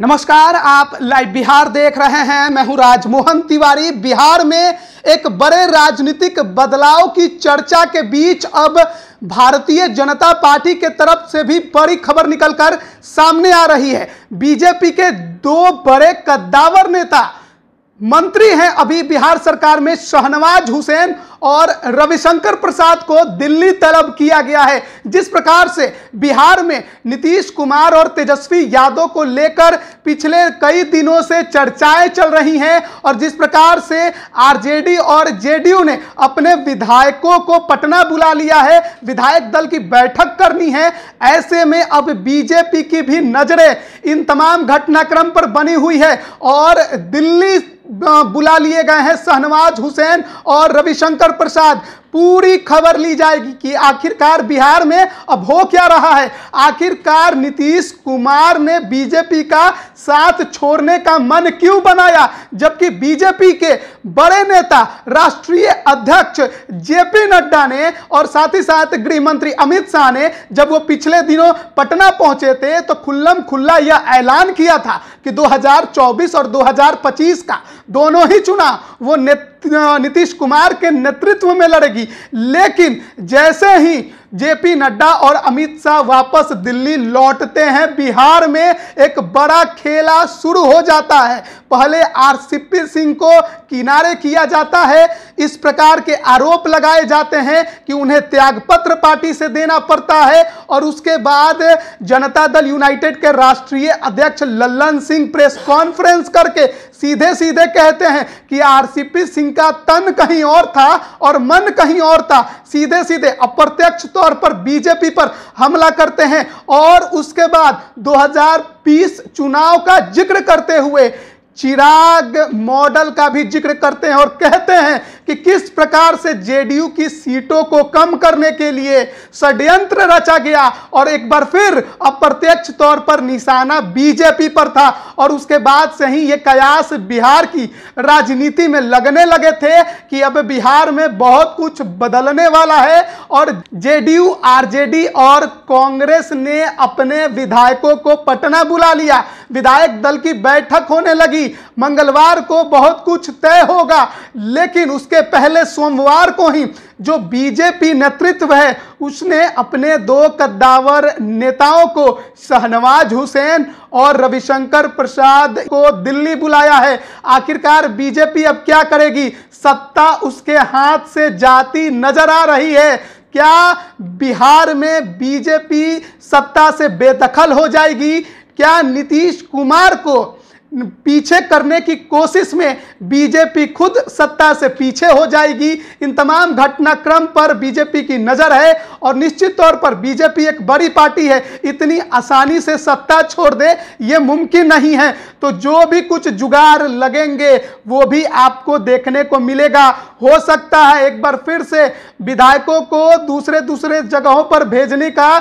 नमस्कार आप लाइव बिहार देख रहे हैं मैं हूं राजमोहन तिवारी बिहार में एक बड़े राजनीतिक बदलाव की चर्चा के बीच अब भारतीय जनता पार्टी के तरफ से भी बड़ी खबर निकलकर सामने आ रही है बीजेपी के दो बड़े कद्दावर नेता मंत्री हैं अभी बिहार सरकार में शहनवाज हुसैन और रविशंकर प्रसाद को दिल्ली तलब किया गया है जिस प्रकार से बिहार में नीतीश कुमार और तेजस्वी यादव को लेकर पिछले कई दिनों से चर्चाएं चल रही हैं और जिस प्रकार से आरजेडी और जेडीयू ने अपने विधायकों को पटना बुला लिया है विधायक दल की बैठक करनी है ऐसे में अब बीजेपी की भी नजरें इन तमाम घटनाक्रम पर बनी हुई है और दिल्ली बुला लिए गए हैं शहनवाज हुसैन और रविशंकर प्रसाद पूरी खबर ली जाएगी कि आखिरकार बिहार में अब हो क्या रहा है आखिरकार नीतीश कुमार ने बीजेपी का साथ छोड़ने का मन क्यों बनाया जबकि बीजेपी के बड़े नेता राष्ट्रीय अध्यक्ष जेपी नड्डा ने और साथ ही साथ गृह मंत्री अमित शाह ने जब वो पिछले दिनों पटना पहुंचे थे तो खुल्लम खुल्ला यह ऐलान किया था कि दो और दो का दोनों ही चुना वो नीतीश कुमार के नेतृत्व में लड़ेगी लेकिन जैसे ही जेपी नड्डा और अमित शाह वापस दिल्ली लौटते हैं बिहार में एक बड़ा खेला शुरू हो जाता है पहले आरसीपी सिंह को किनारे किया जाता है इस प्रकार के आरोप लगाए जाते हैं कि उन्हें त्यागपत्र पार्टी से देना पड़ता है और उसके बाद जनता दल यूनाइटेड के राष्ट्रीय अध्यक्ष लल्लन सिंह प्रेस कॉन्फ्रेंस करके सीधे सीधे कहते हैं कि आरसीपी सिंह का तन कहीं और था और मन कहीं और था सीधे सीधे अप्रत्यक्ष तौर पर बीजेपी पर हमला करते हैं और उसके बाद 2020 चुनाव का जिक्र करते हुए चिराग मॉडल का भी जिक्र करते हैं और कहते हैं कि किस प्रकार से जेडीयू की सीटों को कम करने के लिए षड्यंत्र रचा गया और एक बार फिर अप्रत्यक्ष तौर पर निशाना बीजेपी पर था और उसके बाद से ही ये कयास बिहार की राजनीति में लगने लगे थे कि अब बिहार में बहुत कुछ बदलने वाला है और जेडीयू आरजेडी और कांग्रेस ने अपने विधायकों को पटना बुला लिया विधायक दल की बैठक होने लगी मंगलवार को बहुत कुछ तय होगा लेकिन उसके पहले सोमवार को ही जो बीजेपी नेतृत्व है उसने अपने दो कद्दावर नेताओं को शहनवाज हुसैन और रविशंकर प्रसाद को दिल्ली बुलाया है आखिरकार बीजेपी अब क्या करेगी सत्ता उसके हाथ से जाती नजर आ रही है क्या बिहार में बीजेपी सत्ता से बेदखल हो जाएगी क्या नीतीश कुमार को पीछे करने की कोशिश में बीजेपी खुद सत्ता से पीछे हो जाएगी इन तमाम घटनाक्रम पर बीजेपी की नज़र है और निश्चित तौर पर बीजेपी एक बड़ी पार्टी है इतनी आसानी से सत्ता छोड़ दे ये मुमकिन नहीं है तो जो भी कुछ जुगाड़ लगेंगे वो भी आपको देखने को मिलेगा हो सकता है एक बार फिर से विधायकों को दूसरे दूसरे जगहों पर भेजने का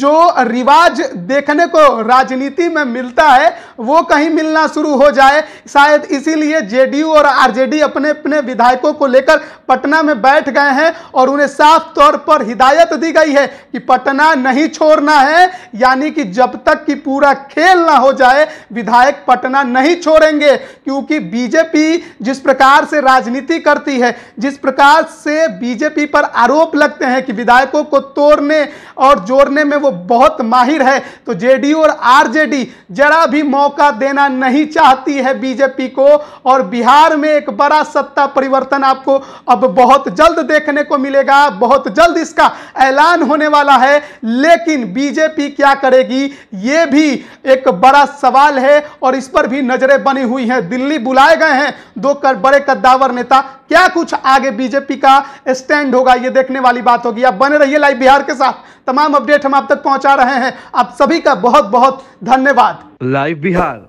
जो रिवाज देखने को राजनीति में मिलता है वो कहीं मिलना शुरू शुरू हो जाए शायद इसीलिए जेडीयू और आरजेडी अपने अपने विधायकों को लेकर पटना में बैठ गए हैं और उन्हें साफ तौर पर हिदायत दी गई है कि पटना नहीं छोड़ना है यानी कि जब तक कि पूरा खेल ना हो जाए विधायक पटना नहीं छोड़ेंगे क्योंकि बीजेपी जिस प्रकार से राजनीति करती है जिस प्रकार से बीजेपी पर आरोप लगते हैं कि विधायकों को तोड़ने और जोड़ने में वो बहुत माहिर है तो जेडीयू और आरजेडी जरा भी मौका देना नहीं ही चाहती है बीजेपी को और बिहार में एक बड़ा सत्ता परिवर्तन आपको अब बहुत जल्द देखने को मिलेगा बहुत जल्द इसका ऐलान होने वाला है लेकिन बीजेपी क्या करेगी ये भी एक बड़ा सवाल है और इस पर भी नजरें बनी हुई हैं दिल्ली बुलाए गए हैं दो कर बड़े कद्दावर नेता क्या कुछ आगे बीजेपी का स्टैंड होगा ये देखने वाली बात होगी आप बने रहिए लाइव बिहार के साथ तमाम अपडेट हम आप तक पहुंचा रहे हैं आप सभी का बहुत बहुत धन्यवाद लाइव बिहार